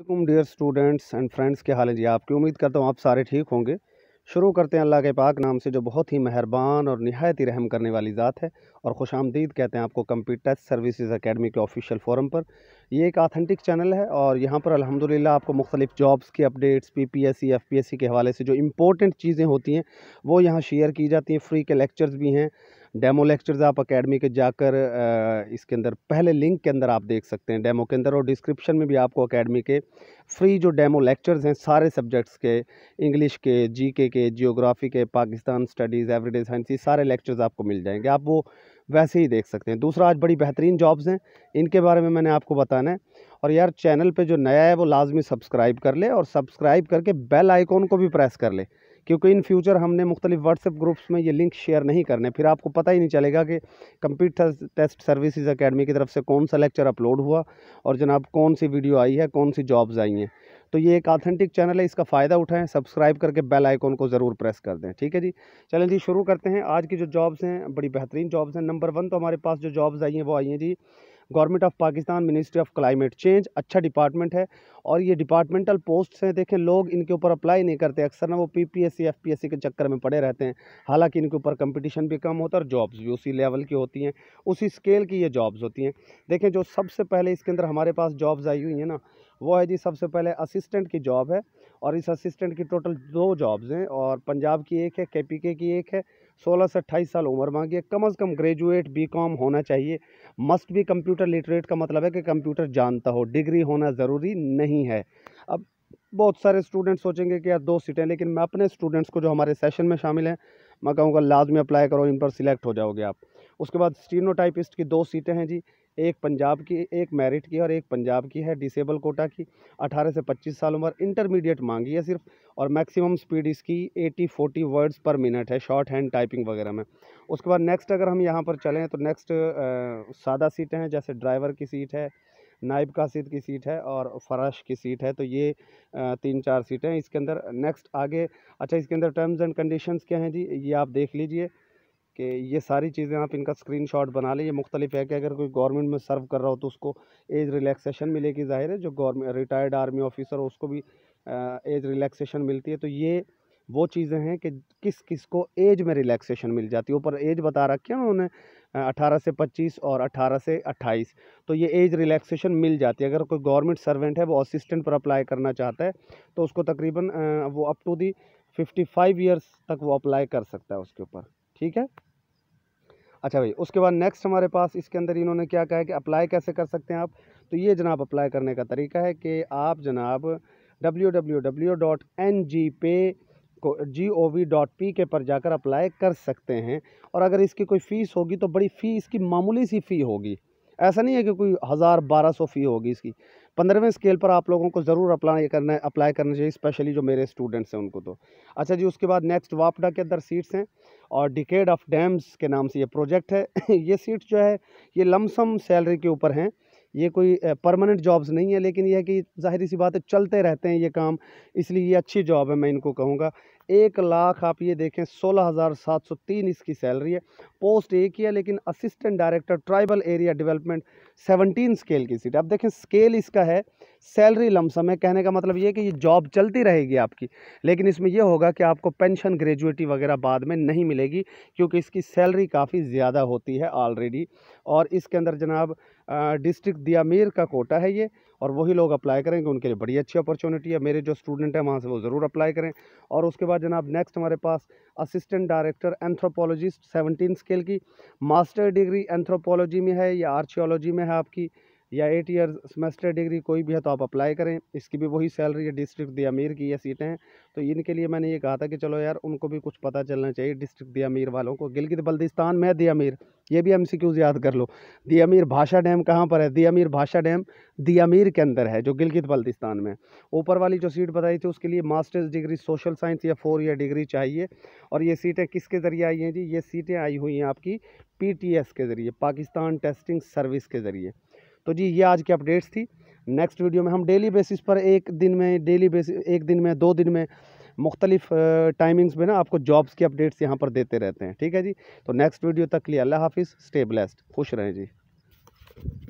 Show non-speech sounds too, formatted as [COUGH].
वालेकुम dear students and friends के हाल है जी आपकी उम्मीद करता हूँ आप सारे ठीक होंगे शुरू करते हैं अल्लाह के पाक नाम से जो बहुत ही मेहरबान और नहायत ही रहम करने वाली ज़ात है और खुश आमदीद कहते हैं आपको कंप्यूटर सर्विसेज अकेडमी के ऑफिशियल फोरम पर ये एक आथेंटिक चैनल है और यहाँ पर अल्हम्दुलिल्लाह आपको मुख्तलिफ जॉब्स की updates P P S C F P S C के हवाले से जो इम्पोर्टेंट चीज़ें होती हैं वो यहाँ शेयर की जाती हैं फ्री के लेक्चर्स भी हैं डेमो लेक्चर्स आप अकेडमी के जाकर इसके अंदर पहले लिंक के अंदर आप देख सकते हैं डेमो के अंदर और डिस्क्रिप्शन में भी आपको अकेडमी के फ्री जो डेमो लेक्चर्स हैं सारे सब्जेक्ट्स के इंग्लिश के जीके के जियोग्राफी के पाकिस्तान स्टडीज़ एवरीडे साइंस ये सारे लेक्चर्स आपको मिल जाएंगे आप वो वैसे ही देख सकते हैं दूसरा आज बड़ी बेहतरीन जॉब्स हैं इनके बारे में मैंने आपको बताना है और यार चैनल पर जो नया है वो लाजमी सब्सक्राइब कर ले और सब्सक्राइब करके बेल आइकॉन को भी प्रेस कर ले क्योंकि इन फ्यूचर हमने मुख्तलिफ व्हाट्सएप ग्रुप्स में ये लिंक शेयर नहीं करने फिर आपको पता ही नहीं चलेगा कि कंप्यूटर टेस्ट सर्विसेज अकेडमी की तरफ से कौन सा लेक्चर अपलोड हुआ और जनाब कौन सी वीडियो आई है कौन सी जॉब्स आई हैं तो ये एक ऑथेंटिक चैनल है इसका फ़ायदा उठाएं सब्सक्राइब करके बेल आइकॉन को ज़रूर प्रेस कर दें ठीक है जी चलें जी शुरू करते हैं आज की जो जॉब्स हैं बड़ी बेहतरीन जॉब्स हैं नंबर वन तो हमारे पास जो जॉब्स आई हैं वो आई हैं जी government of Pakistan ministry of climate change अच्छा डिपार्टमेंट है और ये डिपार्टमेंटल पोस्ट हैं देखें लोग इनके ऊपर अप्लाई नहीं करते अक्सर ना वो P P S C F P S C के चक्कर में पड़े रहते हैं हालांकि इनके ऊपर कंपटीशन भी कम होता है और जॉब्स भी उसी लेवल की होती हैं उसी स्केल की ये जॉब्स होती हैं देखें जो सबसे पहले इसके अंदर हमारे पास जॉब्स आई हुई हैं ना वो है जी सबसे पहले असिस्टेंट की जॉब है और इस असिस्टेंट की टोटल दो जॉब्स हैं और पंजाब की एक है के पी के की एक है सोलह से अट्ठाईस साल उम्र मांगी है कम अज़ कम ग्रेजुएट बी कॉम होना चाहिए मस्ट भी कंप्यूटर लिटरेट का मतलब है कि कंप्यूटर जानता हो डिग्री होना ज़रूरी नहीं है अब बहुत सारे स्टूडेंट्स सोचेंगे कि यार दो सीटें लेकिन मैं अपने स्टूडेंट्स को जो हमारे सेशन में शामिल हैं मैं कहूँगा लाजमी अप्लाई करो इन पर सिलेक्ट हो जाओगे आप उसके बाद स्टीनोटाइपिस्ट की दो सीटें हैं जी एक पंजाब की एक मेरिट की और एक पंजाब की है डिसेबल कोटा की 18 से 25 साल उम्र इंटरमीडिएट मांगी है सिर्फ और मैक्सिमम स्पीड इसकी 80 40 वर्ड्स पर मिनट है शॉर्ट हैंड टाइपिंग वगैरह में उसके बाद नेक्स्ट अगर हम यहाँ पर चलें तो नेक्स्ट सादा सीटें हैं जैसे ड्राइवर की सीट है नाइब कासिद की सीट है और फराश की सीट है तो ये तीन चार सीटें हैं इसके अंदर नेक्स्ट आगे अच्छा इसके अंदर टर्म्स एंड कंडीशंस क्या हैं जी ये आप देख लीजिए कि ये सारी चीज़ें आप इनका स्क्रीन शॉट बना लें ये मुख्तलिफ है कि अगर कोई गवर्नमेंट में सर्व कर रहा हो तो उसको एज रिलैक्सेशन मिलेगी ज़ाहिर है जो गवर्नमेंट रिटायर्ड आर्मी ऑफिसर हो उसको भी एज रिलैक्सेशन मिलती है तो ये वो चीज़ें हैं कि किस किस को एज में रिलैक्सेशन मिल जाती है ऊपर एज बता रखी है उन्होंने अठारह से पच्चीस और 18 से अट्ठाईस तो ये एज रिलैक्सेशन मिल जाती है अगर कोई गवर्नमेंट सर्वेंट है वो असिस्टेंट पर अप्लाई करना चाहता है तो उसको तकरीबन वो up to the fifty five years तक वो अप्लाई कर सकता है उसके ऊपर ठीक है अच्छा भाई उसके बाद नेक्स्ट हमारे पास इसके अंदर इन्होंने क्या कहा है कि अप्लाई कैसे कर सकते हैं आप तो ये जनाब अप्लाई करने का तरीका है कि आप जनाब W W W dot N G पे को G O V dot P K पर जाकर अप्लाई कर सकते हैं और अगर इसकी कोई फ़ीस होगी तो बड़ी फ़ी इसकी मामूली सी फ़ी होगी ऐसा नहीं है कि कोई हज़ार बारह सौ फ़ी होगी इसकी पंद्रहवें स्केल पर आप लोगों को ज़रूर अप्लाई करना अप्लाई करना चाहिए स्पेशली जो मेरे स्टूडेंट्स हैं उनको तो अच्छा जी उसके बाद नेक्स्ट वापडा के अंदर सीट्स हैं और डिकेड ऑफ डैम्स के नाम से ये प्रोजेक्ट है [LAUGHS] ये सीट जो है ये लमसम सैलरी के ऊपर हैं ये कोई परमानेंट जॉब्स नहीं है लेकिन यह कि ज़ाहिर सी बात है चलते रहते हैं ये काम इसलिए ये अच्छी जॉब है मैं इनको कहूँगा एक लाख आप ये देखें सोलह हज़ार सात सौ तीन इसकी सैलरी है पोस्ट एक ही है लेकिन assistant director tribal area development seventeen scale की सीट आप देखें स्केल इसका है सैलरी लमसम है कहने का मतलब ये कि ये जॉब चलती रहेगी आपकी लेकिन इसमें यह होगा कि आपको पेंशन ग्रेजुएटी वगैरह बाद में नहीं मिलेगी क्योंकि इसकी सैलरी काफ़ी ज़्यादा होती है ऑलरेडी और इसके अंदर जनाब डिस्ट्रिक्ट मीर का कोटा है ये और वही लोग अप्लाई करेंगे उनके लिए बड़ी अच्छी अपॉर्चुनिटी है मेरे जो स्टूडेंट हैं वहाँ से वो ज़रूर अप्लाई करें और उसके बाद जनाब नेक्स्ट हमारे पास assistant director anthropologist seventeen scale की मास्टर डिग्री एंथ्रोपोलॉजी में है या आर्चियोलॉजी में है आपकी या एट ईयर सेमेस्टर डिग्री कोई भी है तो आप अप्लाई करें इसकी भी वही सैलरी है डिस्ट्रिक्ट दियामीर की ये सीटें हैं तो इनके लिए मैंने ये कहा था कि चलो यार उनको भी कुछ पता चलना चाहिए डिस्ट्रिक्ट दियामीर वालों को गिलगित बल्दिस्तान में दियामीर ये भी एम याद कर लो अमीर भाषा डैम कहाँ पर है दी अमीर भाषा डैम दी अमीर के अंदर है जो गिलगित बल्तिस्तान में ऊपर वाली जो सीट बताई थी उसके लिए मास्टर्स डिग्री सोशल साइंस या फोर ईयर डिग्री चाहिए और ये सीटें किसके ज़रिए आई हैं जी ये सीटें आई हुई हैं आपकी पी के ज़रिए पाकिस्तान टेस्टिंग सर्विस के ज़रिए तो जी ये आज की अपडेट्स थी नेक्स्ट वीडियो में हम डेली बेसिस पर एक दिन में डेली बेसिस एक दिन में दो दिन में मुख्तलिफ़ टाइमिंग्स में ना आपको जॉब्स की अपडेट्स यहाँ पर देते रहते हैं ठीक है जी तो नेक्स्ट वीडियो तक लिए अल्लाह हाफिज़ स्टे ब्लेस्ड खुश रहें जी